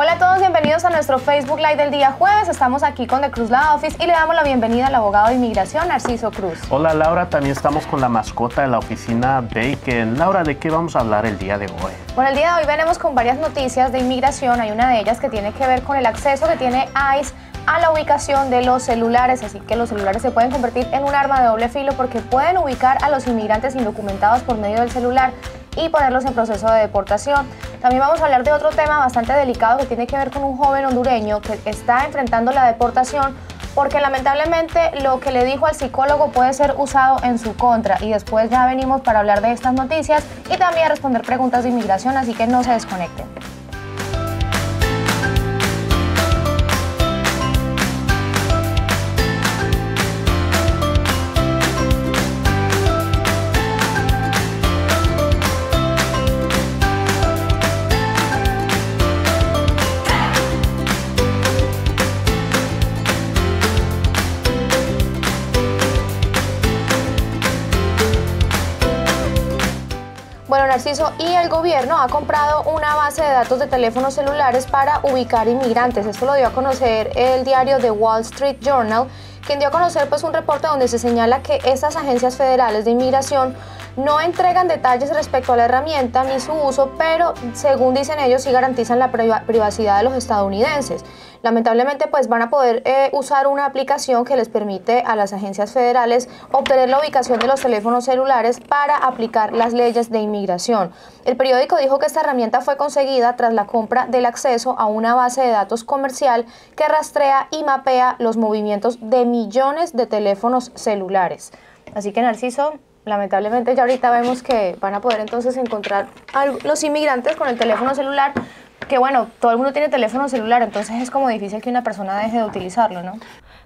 Hola a todos, bienvenidos a nuestro Facebook Live del día jueves. Estamos aquí con The Cruz La Office y le damos la bienvenida al abogado de inmigración, Narciso Cruz. Hola Laura, también estamos con la mascota de la oficina Bacon. Laura, ¿de qué vamos a hablar el día de hoy? Bueno, el día de hoy venimos con varias noticias de inmigración. Hay una de ellas que tiene que ver con el acceso que tiene ICE a la ubicación de los celulares, así que los celulares se pueden convertir en un arma de doble filo porque pueden ubicar a los inmigrantes indocumentados por medio del celular y ponerlos en proceso de deportación. También vamos a hablar de otro tema bastante delicado que tiene que ver con un joven hondureño que está enfrentando la deportación porque lamentablemente lo que le dijo al psicólogo puede ser usado en su contra. Y después ya venimos para hablar de estas noticias y también responder preguntas de inmigración, así que no se desconecten. y el gobierno ha comprado una base de datos de teléfonos celulares para ubicar inmigrantes. Esto lo dio a conocer el diario The Wall Street Journal, quien dio a conocer pues, un reporte donde se señala que estas agencias federales de inmigración no entregan detalles respecto a la herramienta ni su uso, pero según dicen ellos sí garantizan la privacidad de los estadounidenses. Lamentablemente pues van a poder eh, usar una aplicación que les permite a las agencias federales obtener la ubicación de los teléfonos celulares para aplicar las leyes de inmigración. El periódico dijo que esta herramienta fue conseguida tras la compra del acceso a una base de datos comercial que rastrea y mapea los movimientos de millones de teléfonos celulares. Así que Narciso, lamentablemente ya ahorita vemos que van a poder entonces encontrar a los inmigrantes con el teléfono celular, que bueno, todo el mundo tiene teléfono celular, entonces es como difícil que una persona deje de utilizarlo, ¿no?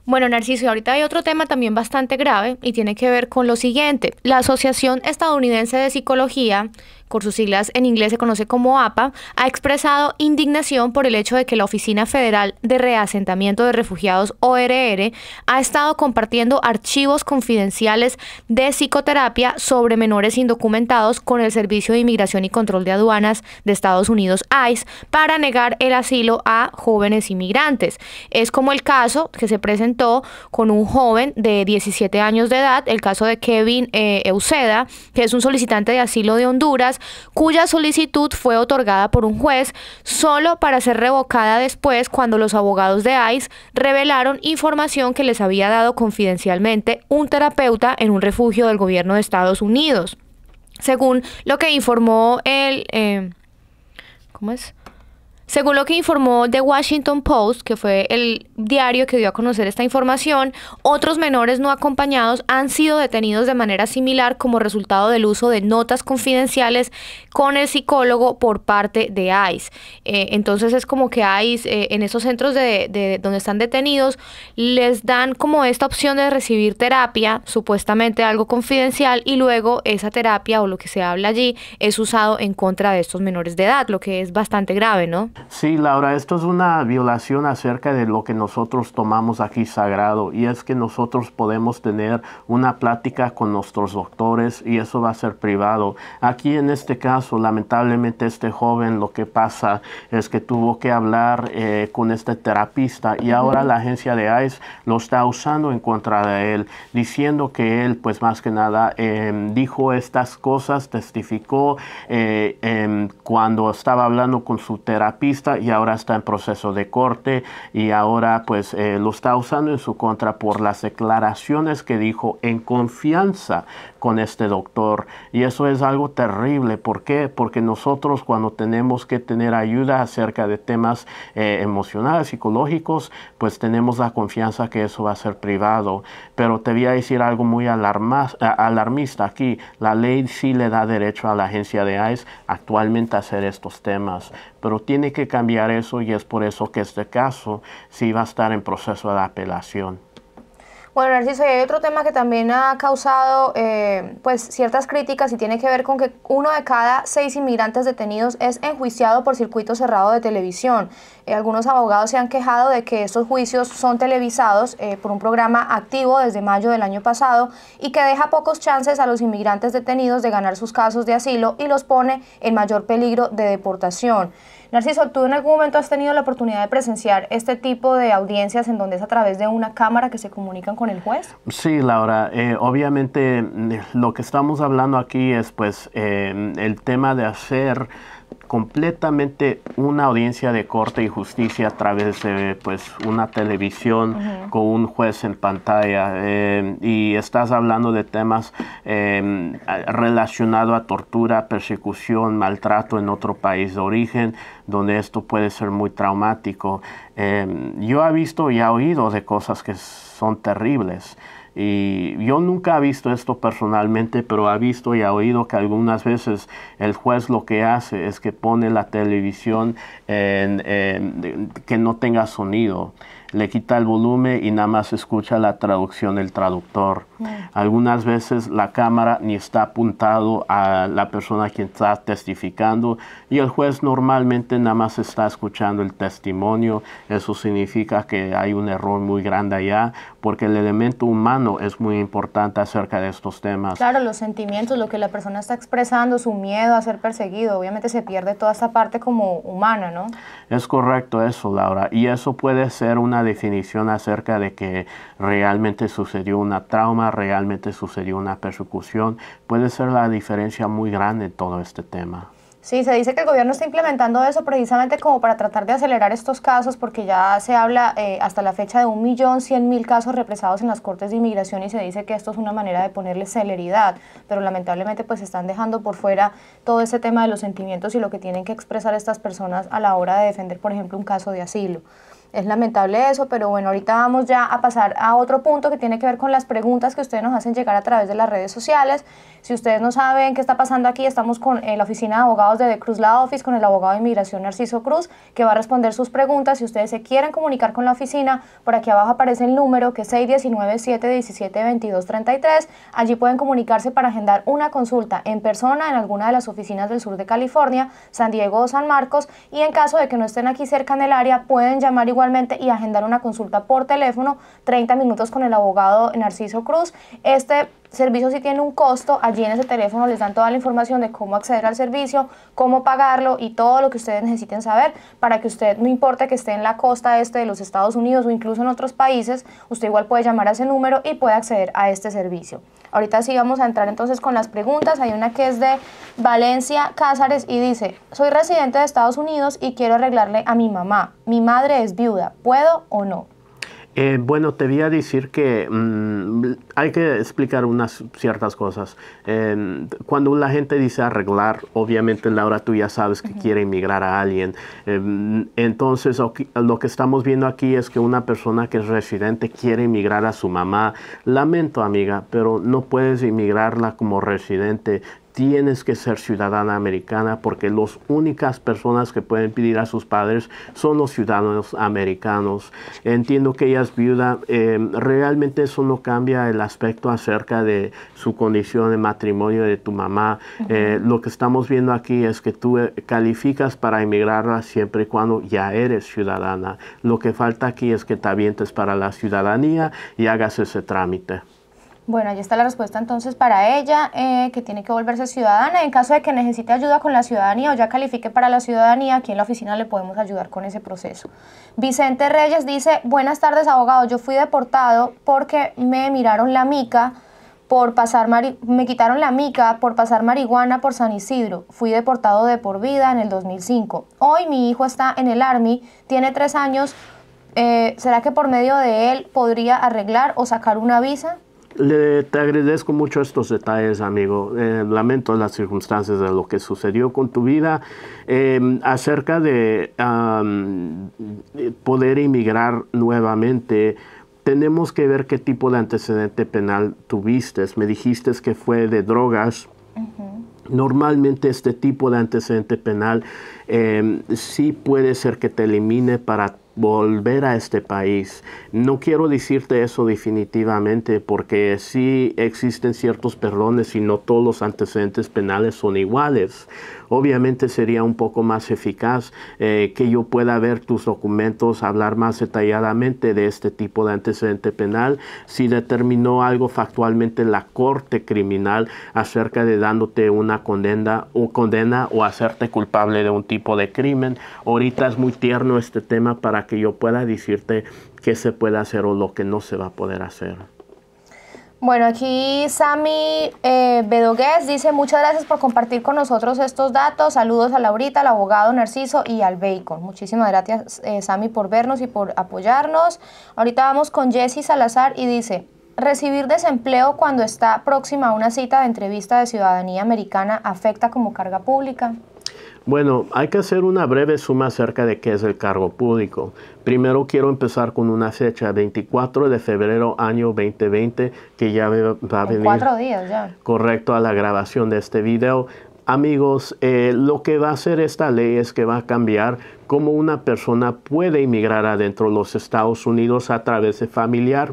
Bueno, Narciso, ahorita hay otro tema también bastante grave y tiene que ver con lo siguiente. La Asociación Estadounidense de Psicología por sus siglas en inglés se conoce como APA, ha expresado indignación por el hecho de que la Oficina Federal de Reasentamiento de Refugiados ORR ha estado compartiendo archivos confidenciales de psicoterapia sobre menores indocumentados con el Servicio de Inmigración y Control de Aduanas de Estados Unidos, ICE, para negar el asilo a jóvenes inmigrantes. Es como el caso que se presentó con un joven de 17 años de edad, el caso de Kevin eh, Euseda que es un solicitante de asilo de Honduras, cuya solicitud fue otorgada por un juez solo para ser revocada después cuando los abogados de ICE revelaron información que les había dado confidencialmente un terapeuta en un refugio del gobierno de Estados Unidos. Según lo que informó el... Eh, ¿Cómo es? Según lo que informó The Washington Post, que fue el diario que dio a conocer esta información, otros menores no acompañados han sido detenidos de manera similar como resultado del uso de notas confidenciales con el psicólogo por parte de ICE. Eh, entonces es como que ICE eh, en esos centros de donde están detenidos les dan como esta opción de recibir terapia, supuestamente algo confidencial, y luego esa terapia o lo que se habla allí es usado en contra de estos menores de edad, lo que es bastante grave, ¿no? Sí, Laura, esto es una violación acerca de lo que nosotros tomamos aquí sagrado y es que nosotros podemos tener una plática con nuestros doctores y eso va a ser privado. Aquí en este caso, lamentablemente este joven lo que pasa es que tuvo que hablar eh, con este terapista y ahora la agencia de ICE lo está usando en contra de él, diciendo que él pues más que nada em, dijo estas cosas, testificó eh, em, cuando estaba hablando con su terapista pista y ahora está en proceso de corte y ahora pues eh, lo está usando en su contra por las declaraciones que dijo en confianza con este doctor. Y eso es algo terrible. ¿Por qué? Porque nosotros cuando tenemos que tener ayuda acerca de temas eh, emocionales, psicológicos, pues tenemos la confianza que eso va a ser privado. Pero te voy a decir algo muy alarmista aquí. La ley sí le da derecho a la agencia de ICE actualmente a hacer estos temas. Pero tiene que cambiar eso y es por eso que este caso sí va a estar en proceso de apelación. Bueno, Narciso, hay otro tema que también ha causado eh, pues ciertas críticas y tiene que ver con que uno de cada seis inmigrantes detenidos es enjuiciado por circuito cerrado de televisión. Eh, algunos abogados se han quejado de que estos juicios son televisados eh, por un programa activo desde mayo del año pasado y que deja pocos chances a los inmigrantes detenidos de ganar sus casos de asilo y los pone en mayor peligro de deportación. Narciso, ¿tú en algún momento has tenido la oportunidad de presenciar este tipo de audiencias en donde es a través de una cámara que se comunican con el juez? Sí, Laura. Eh, obviamente eh, lo que estamos hablando aquí es pues eh, el tema de hacer completamente una audiencia de corte y justicia a través de pues, una televisión con un juez en pantalla eh, y estás hablando de temas em, relacionados a tortura, persecución, maltrato en otro país de origen, donde esto puede ser muy traumático. Em, yo he visto y he oído de cosas que son terribles. Y yo nunca he visto esto personalmente, pero he visto y he oído que algunas veces el juez lo que hace es que pone la televisión que no tenga sonido. Le quita el volumen y nada más escucha la traducción del traductor. Mm. Algunas veces la cámara ni está apuntado a la persona quien está testificando y el juez normalmente nada más está escuchando el testimonio. Eso significa que hay un error muy grande allá porque el elemento humano es muy importante acerca de estos temas. Claro, los sentimientos, lo que la persona está expresando, su miedo a ser perseguido, obviamente se pierde toda esa parte como humana, ¿no? Es correcto eso, Laura. Y eso puede ser una definición acerca de que realmente sucedió una trauma, realmente sucedió una persecución. Puede ser la diferencia muy grande en todo este tema. Sí, se dice que el gobierno está implementando eso precisamente como para tratar de acelerar estos casos, porque ya se habla eh, hasta la fecha de 1.100.000 casos represados en las Cortes de Inmigración y se dice que esto es una manera de ponerle celeridad, pero lamentablemente pues están dejando por fuera todo ese tema de los sentimientos y lo que tienen que expresar estas personas a la hora de defender, por ejemplo, un caso de asilo. Es lamentable eso, pero bueno, ahorita vamos ya a pasar a otro punto que tiene que ver con las preguntas que ustedes nos hacen llegar a través de las redes sociales. Si ustedes no saben qué está pasando aquí, estamos con eh, la oficina de abogados de The Cruz La Office, con el abogado de inmigración Narciso Cruz, que va a responder sus preguntas. Si ustedes se quieren comunicar con la oficina, por aquí abajo aparece el número que es 619-717-2233. Allí pueden comunicarse para agendar una consulta en persona en alguna de las oficinas del sur de California, San Diego o San Marcos. Y en caso de que no estén aquí cerca en el área, pueden llamar igual y agendar una consulta por teléfono, 30 minutos con el abogado Narciso Cruz. Este servicio sí tiene un costo, allí en ese teléfono les dan toda la información de cómo acceder al servicio, cómo pagarlo y todo lo que ustedes necesiten saber para que usted, no importa que esté en la costa este de los Estados Unidos o incluso en otros países, usted igual puede llamar a ese número y puede acceder a este servicio. Ahorita sí vamos a entrar entonces con las preguntas. Hay una que es de Valencia Cázares y dice, soy residente de Estados Unidos y quiero arreglarle a mi mamá. Mi madre es viuda, ¿puedo o no? Eh, bueno, te voy a decir que mm, hay que explicar unas ciertas cosas. Em, cuando la gente dice arreglar, obviamente Laura, tú ya sabes que quiere emigrar a alguien. Em, entonces, lo que estamos viendo aquí es que una persona que es residente quiere emigrar a su mamá. Lamento, amiga, pero no puedes emigrarla como residente tienes que ser ciudadana americana porque las únicas personas que pueden pedir a sus padres son los ciudadanos americanos. Entiendo que ella es viuda. Eh, realmente eso no cambia el aspecto acerca de su condición de matrimonio de tu mamá. Eh, lo que estamos viendo aquí es que tú eh, calificas para emigrarla siempre y cuando ya eres ciudadana. Lo que falta aquí es que te avientes para la ciudadanía y hagas ese trámite. Bueno, ahí está la respuesta entonces para ella, eh, que tiene que volverse ciudadana. En caso de que necesite ayuda con la ciudadanía o ya califique para la ciudadanía, aquí en la oficina le podemos ayudar con ese proceso. Vicente Reyes dice, buenas tardes abogado, yo fui deportado porque me miraron la mica por pasar me quitaron la mica por pasar marihuana por San Isidro. Fui deportado de por vida en el 2005. Hoy mi hijo está en el Army, tiene tres años. Eh, ¿Será que por medio de él podría arreglar o sacar una visa? Le, te agradezco mucho estos detalles, amigo. Eh, lamento las circunstancias de lo que sucedió con tu vida. Em, acerca de poder emigrar nuevamente, tenemos que ver qué tipo de antecedente penal tuviste. Me dijiste que fue de drogas. Normalmente este tipo de antecedente penal em, sí puede ser que te elimine para volver a este país. No quiero decirte eso definitivamente porque sí existen ciertos perdones y no todos los antecedentes penales son iguales. Obviamente sería un poco más eficaz eh, que yo pueda ver tus documentos, hablar más detalladamente de este tipo de antecedente penal, si determinó algo factualmente la corte criminal acerca de dándote una condena o condena o hacerte culpable de un tipo de crimen. Ahorita es muy tierno este tema para que yo pueda decirte qué se puede hacer o lo que no se va a poder hacer. Bueno, aquí Sami eh, Bedogués dice, muchas gracias por compartir con nosotros estos datos. Saludos a Laurita, al abogado Narciso y al Bacon. Muchísimas gracias, eh, Sami, por vernos y por apoyarnos. Ahorita vamos con Jesse Salazar y dice, recibir desempleo cuando está próxima a una cita de entrevista de ciudadanía americana afecta como carga pública. Bueno, hay que hacer una breve suma acerca de qué es el cargo público. Primero quiero empezar con una fecha, 24 de febrero año 2020, que ya va a venir. cuatro días ya. Correcto a la grabación de este video. Amigos, eh, lo que va a hacer esta ley es que va a cambiar cómo una persona puede inmigrar adentro de los Estados Unidos a través de familiar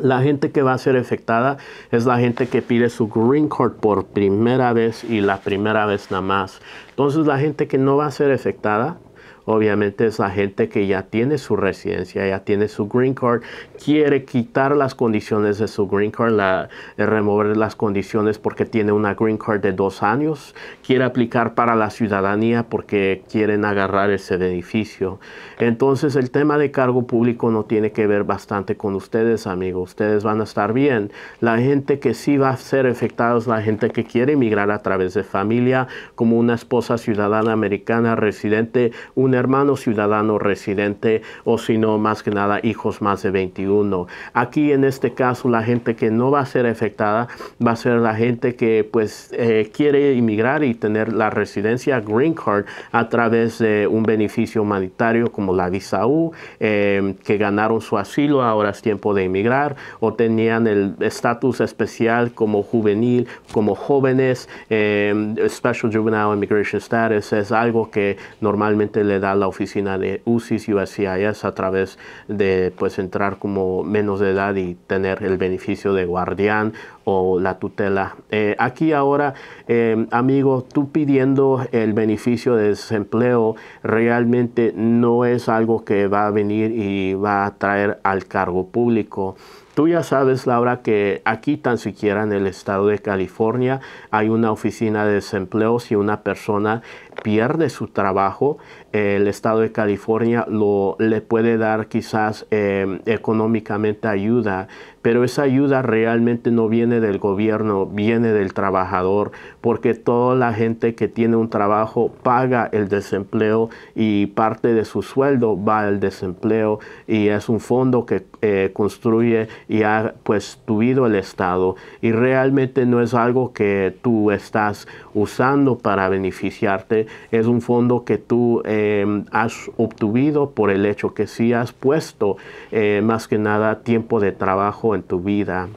la gente que va a ser afectada es la gente que pide su green card por primera vez y la primera vez nada más. Entonces la gente que no va a ser afectada Obviamente es la gente que ya tiene su residencia, ya tiene su green card, quiere quitar las condiciones de su green card, eh, remover las condiciones porque tiene una green card de dos años, quiere aplicar para la ciudadanía porque quieren agarrar ese edificio. Entonces el tema de cargo público no tiene que ver bastante con ustedes, amigos. Ustedes van a estar bien. La gente que sí va a ser afectada es la gente que quiere emigrar a través de familia, como una esposa ciudadana americana residente, hermano ciudadano residente o si no, más que nada, hijos más de 21. Aquí en este caso, la gente que no va a ser afectada va a ser la gente que pues eh, quiere inmigrar y tener la residencia Green Card a través de un beneficio humanitario como la visa U, em, que ganaron su asilo, ahora es tiempo de emigrar, o tenían el estatus especial como juvenil, como jóvenes, em, Special Juvenile Immigration Status, es algo que normalmente le da la oficina de UCIS, USCIS, a través de pues entrar como menos de edad y tener el beneficio de guardián o la tutela. Eh, aquí ahora, eh, amigo, tú pidiendo el beneficio de desempleo realmente no es algo que va a venir y va a traer al cargo público. Tú ya sabes, Laura, que aquí tan siquiera en el estado de California hay una oficina de desempleo si una persona pierde su trabajo. Eh, el estado de California lo, le puede dar quizás eh, económicamente ayuda, pero esa ayuda realmente no viene del gobierno, viene del trabajador, porque toda la gente que tiene un trabajo paga el desempleo y parte de su sueldo va al desempleo y es un fondo que eh, construye y ha pues tuvido el Estado y realmente no es algo que tú estás usando para beneficiarte es un fondo que tú eh, has obtuvido por el hecho que sí has puesto eh, más que nada tiempo de trabajo en tu vida.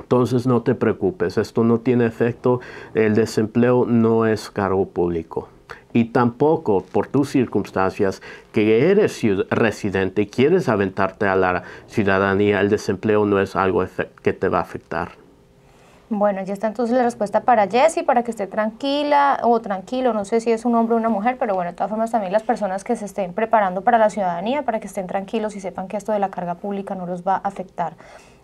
Entonces no te preocupes, esto no tiene efecto, el desempleo no es cargo público y tampoco por tus circunstancias que eres residente y quieres aventarte a la ciudadanía, el desempleo no es algo que te va a afectar. Bueno, ya está entonces la respuesta para Jessy, para que esté tranquila o tranquilo, no sé si es un hombre o una mujer, pero bueno, de todas formas también las personas que se estén preparando para la ciudadanía, para que estén tranquilos y sepan que esto de la carga pública no los va a afectar.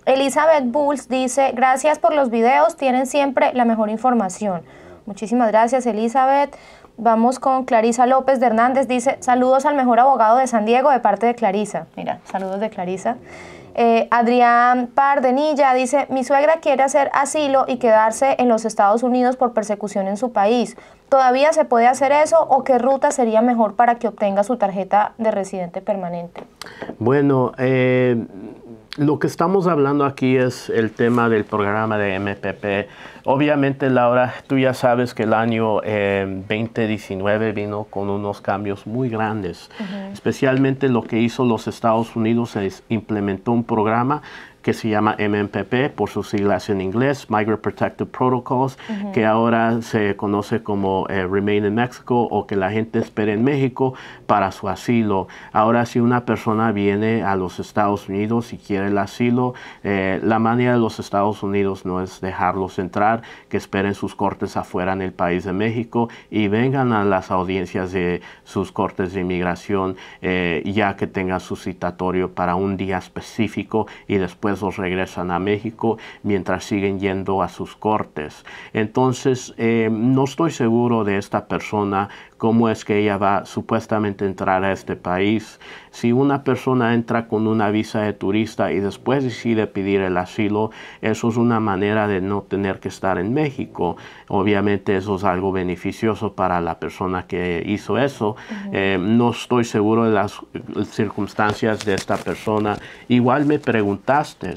Elizabeth Bulls dice, gracias por los videos, tienen siempre la mejor información. Muchísimas gracias Elizabeth. Vamos con Clarisa López de Hernández, dice, saludos al mejor abogado de San Diego de parte de Clarisa. Mira, saludos de Clarisa. Eh, Adrián Pardenilla dice, mi suegra quiere hacer asilo y quedarse en los Estados Unidos por persecución en su país. ¿Todavía se puede hacer eso o qué ruta sería mejor para que obtenga su tarjeta de residente permanente? Bueno, eh, lo que estamos hablando aquí es el tema del programa de MPP. Obviamente, Laura, tú ya sabes que el año 2019 eh, vino con unos cambios muy grandes, especialmente lo que hizo los Estados Unidos es implementó un programa que se llama MMPP por sus siglas en inglés, Migrant Protective Protocols, que ahora se conoce como eh, Remain in Mexico o que la gente espere en México para su asilo. Ahora si una persona viene a los Estados Unidos y quiere el asilo, eh, la manera de los Estados Unidos no es dejarlos entrar, que esperen sus cortes afuera en el país de México y vengan a las audiencias de sus cortes de inmigración eh, ya que tengan su citatorio para un día específico y después regresan a México mientras siguen yendo a sus cortes. Entonces, eh, no estoy seguro de esta persona cómo es que ella va supuestamente a entrar a este país. Si una persona entra con una visa de turista y después decide pedir el asilo, eso es una manera de no tener que estar en México. Obviamente eso es algo beneficioso para la persona que hizo eso. Eh, no estoy seguro de las circunstancias de esta persona. Igual me preguntaste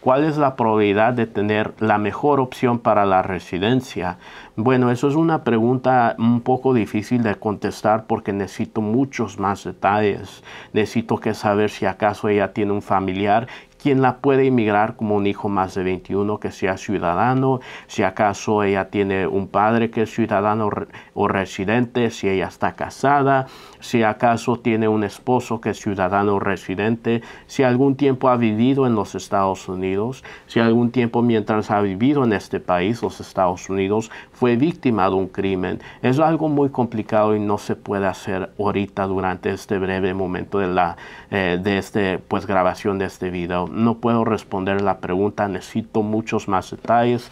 ¿Cuál es la probabilidad de tener la mejor opción para la residencia? Bueno, eso es una pregunta un poco difícil de contestar porque necesito muchos más detalles. Necesito que saber si acaso ella tiene un familiar quién la puede inmigrar como un hijo más de 21 que sea ciudadano, si acaso ella tiene un padre que es ciudadano o residente, si ella está casada, si acaso tiene un esposo que es ciudadano o residente, si algún tiempo ha vivido en los Estados Unidos, si algún tiempo mientras ha vivido en este país, los Estados Unidos, fue víctima de un crimen. Es algo muy complicado y no se puede hacer ahorita durante este breve momento de la eh, de este pues grabación de este video no puedo responder la pregunta, necesito muchos más detalles,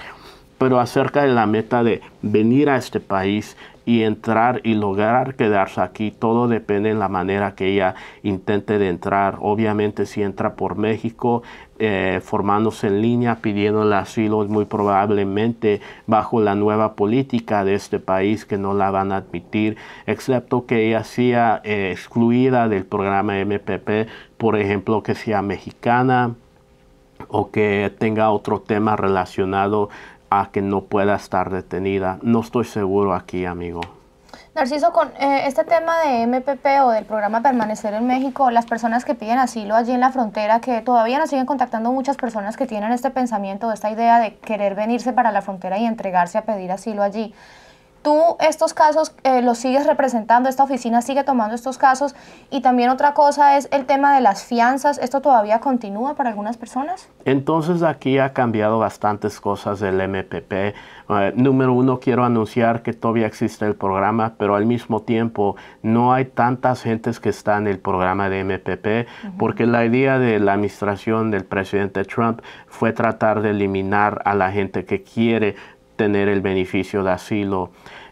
pero acerca de la meta de venir a este país y entrar y lograr quedarse aquí. Todo depende de la manera que ella intente de entrar. Obviamente si entra por México, eh, formándose en línea, pidiendo el asilo, muy probablemente bajo la nueva política de este país que no la van a admitir, excepto que ella sea eh, excluida del programa MPP, por ejemplo, que sea mexicana o que tenga otro tema relacionado a que no pueda estar detenida. No estoy seguro aquí, amigo. Narciso, con eh, este tema de MPP o del programa Permanecer en México, las personas que piden asilo allí en la frontera, que todavía nos siguen contactando muchas personas que tienen este pensamiento, esta idea de querer venirse para la frontera y entregarse a pedir asilo allí tú estos casos eh, los sigues representando, esta oficina sigue tomando estos casos y también otra cosa es el tema de las fianzas, ¿esto todavía continúa para algunas personas? Entonces aquí ha cambiado bastantes cosas del MPP. Eh, número uno, quiero anunciar que todavía existe el programa, pero al mismo tiempo no hay tantas gentes que están en el programa de MPP porque la idea de la administración del presidente Trump fue tratar de eliminar a la gente que quiere tener el beneficio de asilo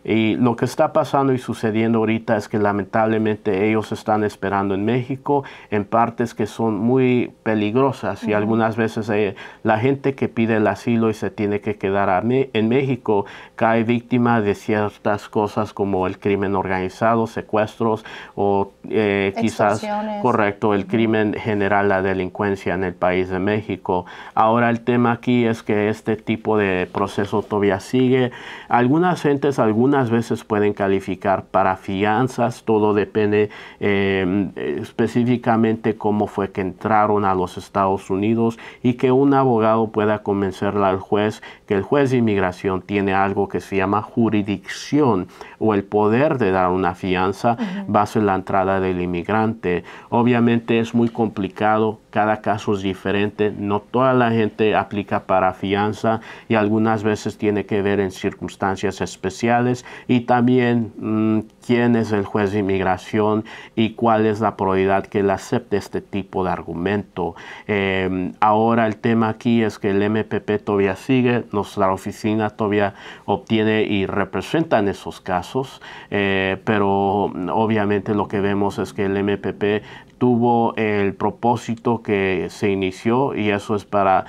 y lo que está pasando y sucediendo ahorita es que lamentablemente ellos están esperando en México en partes que son muy peligrosas y algunas veces eh, la gente que pide el asilo y se tiene que quedar en México cae víctima de ciertas cosas como el crimen organizado, secuestros o eh, quizás correcto el crimen general, la delincuencia en el país de México. Ahora el tema aquí es que este tipo de proceso todavía sigue. Algunas gentes, algunas veces pueden calificar para fianzas, todo depende eh, específicamente cómo fue que entraron a los Estados Unidos y que un abogado pueda convencerle al juez que el juez de inmigración tiene algo que se llama jurisdicción o el poder de dar una fianza uh en la entrada del inmigrante. Obviamente es muy complicado, cada caso es diferente, no toda la gente aplica para fianza y algunas veces tiene que ver en circunstancias especiales y también mm, quién es el juez de inmigración y cuál es la probabilidad que él acepte este tipo de argumento. Em, ahora el tema aquí es que el MPP todavía sigue, nuestra oficina todavía obtiene y representa en esos casos, eh, pero mm, obviamente lo que vemos es que el MPP tuvo el propósito que se inició y eso es para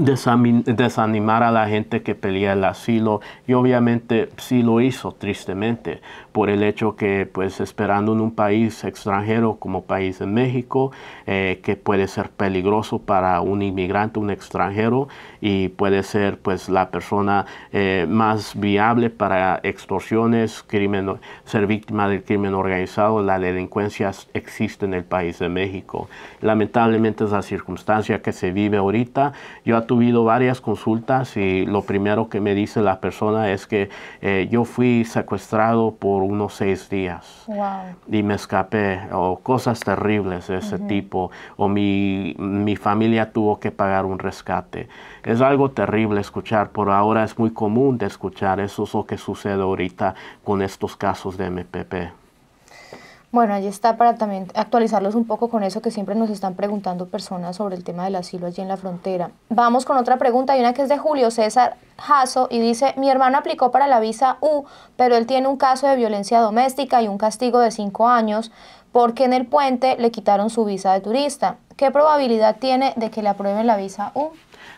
desanimar a la gente que pelea el asilo y obviamente sí lo hizo tristemente por el hecho que pues esperando en un país extranjero como país de México, eh, que puede ser peligroso para un inmigrante, un extranjero, y puede ser pues la persona eh, más viable para extorsiones, crimen, ser víctima del crimen organizado, la delincuencia existe en el país de México. Lamentablemente es la circunstancia que se vive ahorita. Yo he tenido varias consultas y lo primero que me dice la persona es que eh, yo fui secuestrado por unos seis días. Y me escapé, o cosas terribles de ese tipo, o mi, mi, familia tuvo que pagar un rescate. Es algo terrible escuchar, por ahora es muy común de escuchar, eso es lo que sucede ahorita con estos casos de MPP. Bueno, allí está para también actualizarlos un poco con eso que siempre nos están preguntando personas sobre el tema del asilo allí en la frontera. Vamos con otra pregunta, hay una que es de Julio César Jasso y dice, mi hermano aplicó para la visa U, pero él tiene un caso de violencia doméstica y un castigo de cinco años porque en el puente le quitaron su visa de turista. ¿Qué probabilidad tiene de que le aprueben la visa U?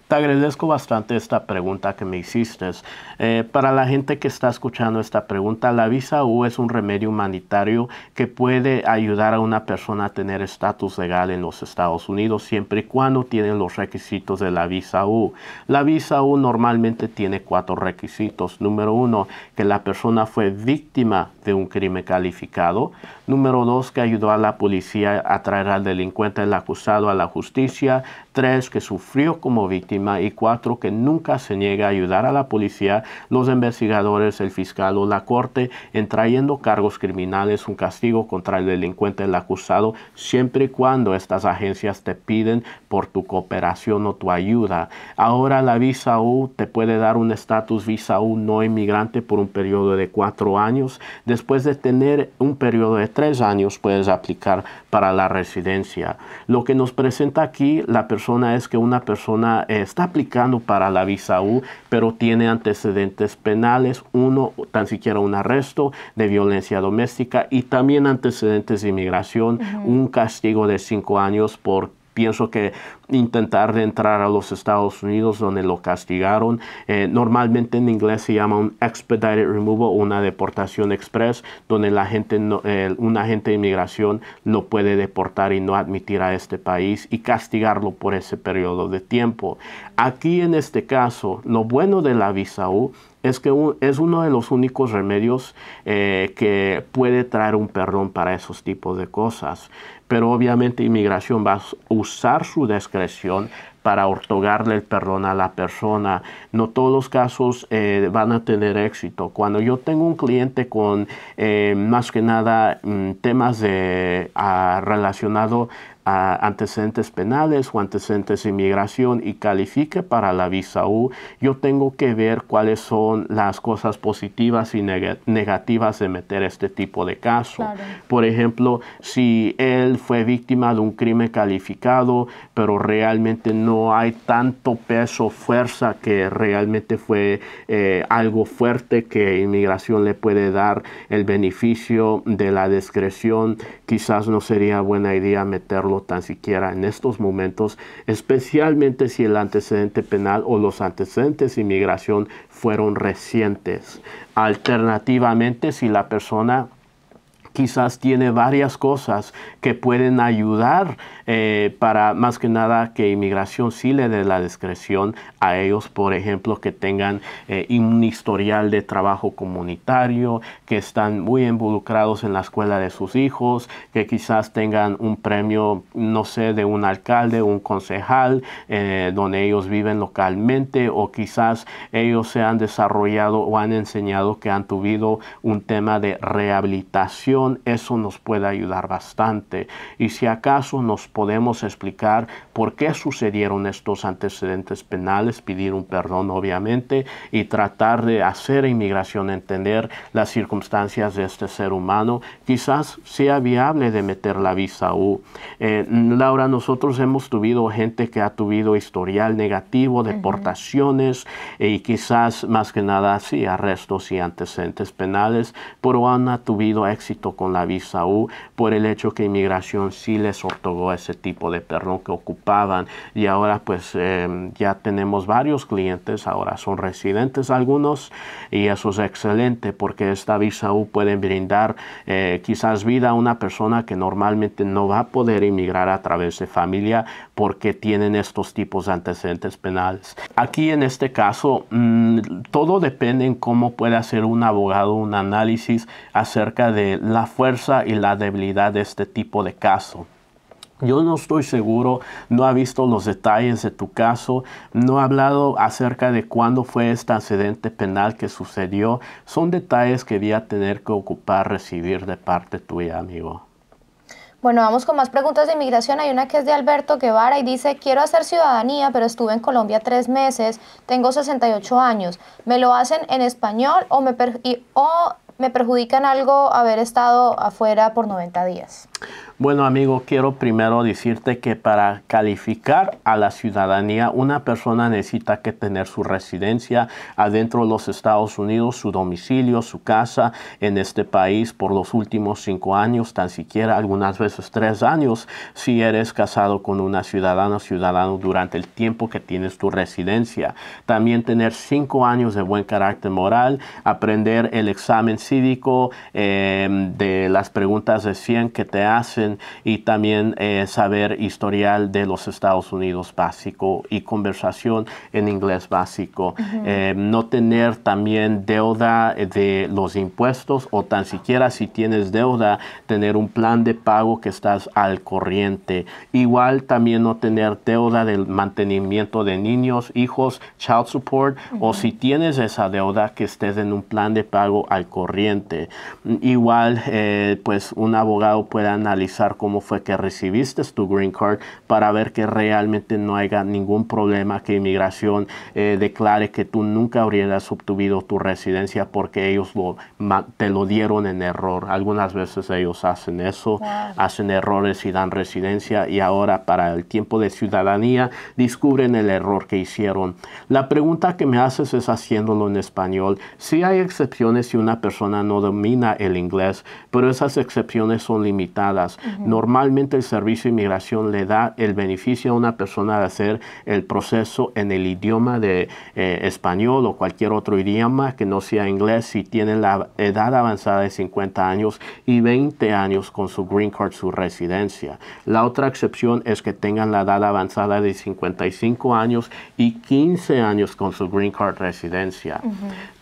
Te agradezco bastante esta pregunta que me hiciste. Eh, para la gente que está escuchando esta pregunta, la visa U es un remedio humanitario que puede ayudar a una persona a tener estatus legal en los Estados Unidos siempre y cuando tienen los requisitos de la visa U. La visa U normalmente tiene cuatro requisitos. Número uno, que la persona fue víctima de un crimen calificado. Número dos, que ayudó a la policía a traer al delincuente, el acusado, a la justicia. Tres, que sufrió como víctima. Y cuatro, que nunca se niega a ayudar a la policía, los investigadores, el fiscal o la corte en trayendo cargos criminales, un castigo contra el delincuente, el acusado, siempre y cuando estas agencias te piden por tu cooperación o tu ayuda. Ahora la visa U te puede dar un estatus visa U no inmigrante por un periodo de cuatro años. De después de tener un periodo de tres años puedes aplicar para la residencia. Lo que nos presenta aquí la persona es que una persona eh, está aplicando para la visa U, pero tiene antecedentes penales, uno, tan siquiera un arresto de violencia doméstica y también antecedentes de inmigración, un castigo de cinco años por pienso que intentar de entrar a los Estados Unidos donde lo castigaron. Eh, normalmente en inglés se llama un expedited removal, una deportación express, donde la gente eh, un agente de inmigración lo puede deportar y no admitir a este país y castigarlo por ese periodo de tiempo. Aquí en este caso, lo bueno de la visa U es que es uno de los únicos remedios eh, que puede traer un perdón para esos tipos de cosas. Pero obviamente inmigración va a usar su discreción para otorgarle el perdón a la persona. No todos los casos eh, van a tener éxito. Cuando yo tengo un cliente con eh, más que nada mm, temas ah, relacionados, antecedentes penales o antecedentes de inmigración y califique para la visa U, yo tengo que ver cuáles son las cosas positivas y negativas de meter este tipo de caso. Por ejemplo, si él fue víctima de un crimen calificado, pero realmente no hay tanto peso, fuerza que realmente fue eh, algo fuerte que inmigración le puede dar el beneficio de la discreción, quizás no sería buena idea meterlo tan siquiera en estos momentos, especialmente si el antecedente penal o los antecedentes de inmigración fueron recientes. Alternativamente, si la persona quizás tiene varias cosas que pueden ayudar eh, para más que nada que inmigración sí le dé la discreción a ellos, por ejemplo, que tengan eh, un historial de trabajo comunitario, que están muy involucrados en la escuela de sus hijos, que quizás tengan un premio, no sé, de un alcalde, un concejal, eh, donde ellos viven localmente, o quizás ellos se han desarrollado o han enseñado que han tenido un tema de rehabilitación eso nos puede ayudar bastante. Y si acaso nos podemos explicar por qué sucedieron estos antecedentes penales, pedir un perdón obviamente y tratar de hacer inmigración entender las circunstancias de este ser humano, quizás sea viable de meter la visa U. Eh, Laura, nosotros hemos tenido gente que ha tenido historial negativo, deportaciones eh, y quizás más que nada sí, arrestos y antecedentes penales, pero han tenido éxito con la visa U por el hecho que inmigración sí les otorgó ese tipo de perdón que ocupaban y ahora pues em, ya tenemos varios clientes, ahora son residentes algunos y eso es excelente porque esta visa U puede brindar eh, quizás vida a una persona que normalmente no va a poder inmigrar a través de familia porque tienen estos tipos de antecedentes penales. Aquí en este caso mm, todo depende en cómo puede hacer un abogado un análisis acerca de la fuerza y la debilidad de este tipo de caso. Yo no estoy seguro, no ha visto los detalles de tu caso, no ha hablado acerca de cuándo fue este accidente penal que sucedió. Son detalles que voy a tener que ocupar, recibir de parte tuya, amigo. Bueno, vamos con más preguntas de inmigración. Hay una que es de Alberto Guevara y dice, quiero hacer ciudadanía, pero estuve en Colombia tres meses, tengo 68 años. ¿Me lo hacen en español o me, ¿Me perjudican algo haber estado afuera por 90 días? Bueno amigo, quiero primero decirte que para calificar a la ciudadanía, una persona necesita que tener su residencia adentro de los Estados Unidos, su domicilio, su casa en este país por los últimos cinco años, tan siquiera algunas veces tres años, si eres casado con una ciudadana o ciudadano durante el tiempo que tienes tu residencia. También tener cinco años de buen carácter moral, aprender el examen cívico eh, de las preguntas de 100 que te hacen y también eh, saber historial de los Estados Unidos básico y conversación en inglés básico. Eh, no tener también deuda de los impuestos o tan siquiera si tienes deuda, tener un plan de pago que estás al corriente. Igual también no tener deuda del mantenimiento de niños, hijos, child support o si tienes esa deuda que estés en un plan de pago al corriente. Igual, eh, pues un abogado puede analizar cómo fue que recibiste tu green card para ver que realmente no haya ningún problema que inmigración eh, declare que tú nunca habrías obtuvido tu residencia porque ellos te lo dieron en error. Algunas veces ellos hacen eso, hacen errores y dan residencia y ahora para el tiempo de ciudadanía descubren el error que hicieron. La pregunta que me haces es haciéndolo en español. Sí hay excepciones si una persona no domina el inglés, pero esas excepciones son limitadas. Normalmente el Servicio de Inmigración le da el beneficio a una persona de hacer el proceso en el idioma de eh, español o cualquier otro idioma que no sea inglés si tiene la edad avanzada de 50 años y 20 años con su green card, su residencia. La otra excepción es que tengan la edad avanzada de 55 años y 15 años con su green card residencia.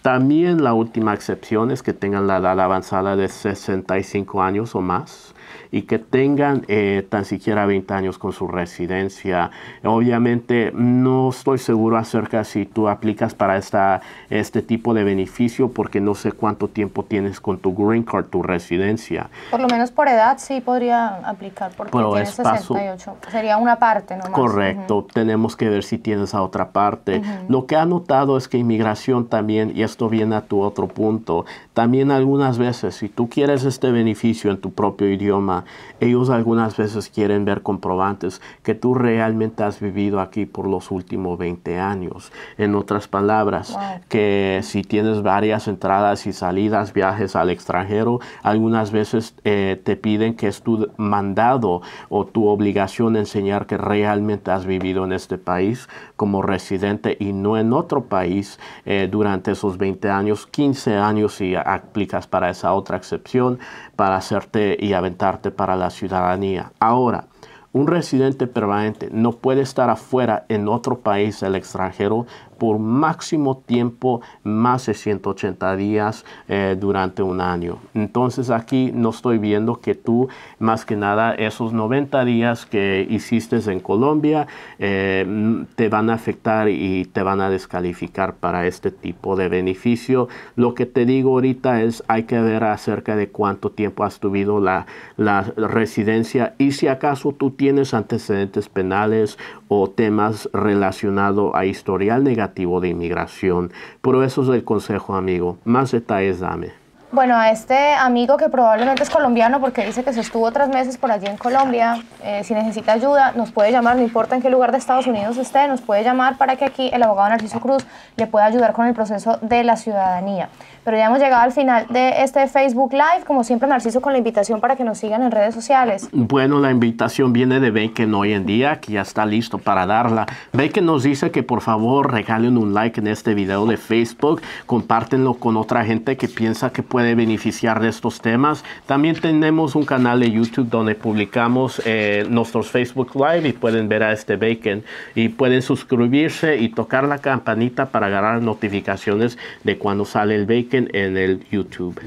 También la última excepción es que tengan la edad avanzada de 65 años o más y que tengan eh, tan siquiera 20 años con su residencia. Obviamente no estoy seguro acerca si tú aplicas para esta, este tipo de beneficio porque no sé cuánto tiempo tienes con tu green card, tu residencia. Por lo menos por edad sí podría aplicar porque Pero tienes 68. Sería una parte nomás. Correcto. Tenemos que ver si tienes a otra parte. Lo que ha notado es que inmigración también, y esto viene a tu otro punto, también algunas veces si tú quieres este beneficio en tu propio idioma, ellos algunas veces quieren ver comprobantes que tú realmente has vivido aquí por los últimos 20 años. En otras palabras, que si tienes varias entradas y salidas, viajes al extranjero, algunas veces eh, te piden que es tu mandado o tu obligación enseñar que realmente has vivido en este país como residente y no en otro país eh, durante esos 20 años, 15 años si aplicas para esa otra excepción para hacerte y aventarte para la ciudadanía. Ahora, un residente permanente no puede estar afuera en otro país, el extranjero, por máximo tiempo más de 180 días eh, durante un año. Entonces aquí no estoy viendo que tú más que nada esos 90 días que hiciste en Colombia eh, te van a afectar y te van a descalificar para este tipo de beneficio. Lo que te digo ahorita es hay que ver acerca de cuánto tiempo has tenido la, la residencia y si acaso tú tienes antecedentes penales o temas relacionados a historial negativo de inmigración. Pero eso es el consejo, amigo. Más detalles dame. Bueno, a este amigo que probablemente es colombiano porque dice que se estuvo tres meses por allí en Colombia, eh, si necesita ayuda, nos puede llamar, no importa en qué lugar de Estados Unidos esté, nos puede llamar para que aquí el abogado Narciso Cruz le pueda ayudar con el proceso de la ciudadanía. Pero ya hemos llegado al final de este Facebook Live. Como siempre, Narciso, con la invitación para que nos sigan en redes sociales. Bueno, la invitación viene de Bacon hoy en día, que ya está listo para darla. Bacon nos dice que por favor regalen un like en este video de Facebook. Compártenlo con otra gente que piensa que puede beneficiar de estos temas. También tenemos un canal de YouTube donde publicamos eh, nuestros Facebook Live y pueden ver a este Bacon. Y pueden suscribirse y tocar la campanita para agarrar notificaciones de cuando sale el Bacon en el YouTube.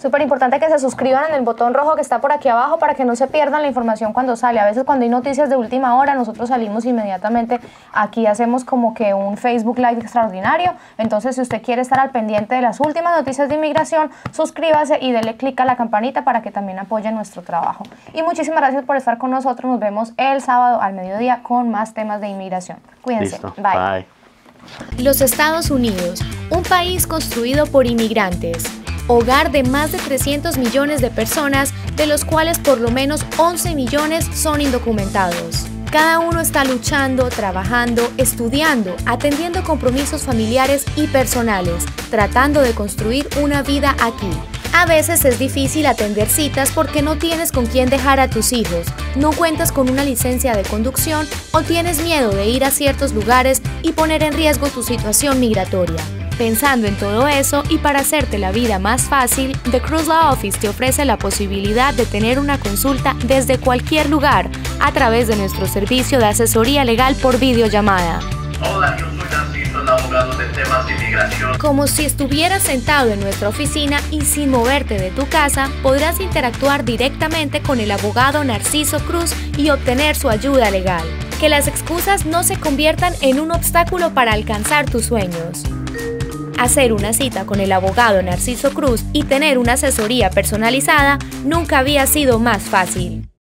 Súper importante que se suscriban en el botón rojo que está por aquí abajo para que no se pierdan la información cuando sale. A veces cuando hay noticias de última hora, nosotros salimos inmediatamente. Aquí hacemos como que un Facebook Live extraordinario. Entonces, si usted quiere estar al pendiente de las últimas noticias de inmigración, suscríbase y dele clic a la campanita para que también apoye nuestro trabajo. Y muchísimas gracias por estar con nosotros. Nos vemos el sábado al mediodía con más temas de inmigración. Cuídense. Bye. Los Estados Unidos, un país construido por inmigrantes, hogar de más de 300 millones de personas, de los cuales por lo menos 11 millones son indocumentados. Cada uno está luchando, trabajando, estudiando, atendiendo compromisos familiares y personales, tratando de construir una vida aquí. A veces es difícil atender citas porque no tienes con quién dejar a tus hijos, no cuentas con una licencia de conducción o tienes miedo de ir a ciertos lugares y poner en riesgo tu situación migratoria. Pensando en todo eso y para hacerte la vida más fácil, The Cruz Law Office te ofrece la posibilidad de tener una consulta desde cualquier lugar a través de nuestro servicio de asesoría legal por videollamada. Hola, yo soy Narciso, el abogado de temas de inmigración. Como si estuvieras sentado en nuestra oficina y sin moverte de tu casa, podrás interactuar directamente con el abogado Narciso Cruz y obtener su ayuda legal que las excusas no se conviertan en un obstáculo para alcanzar tus sueños. Hacer una cita con el abogado Narciso Cruz y tener una asesoría personalizada nunca había sido más fácil.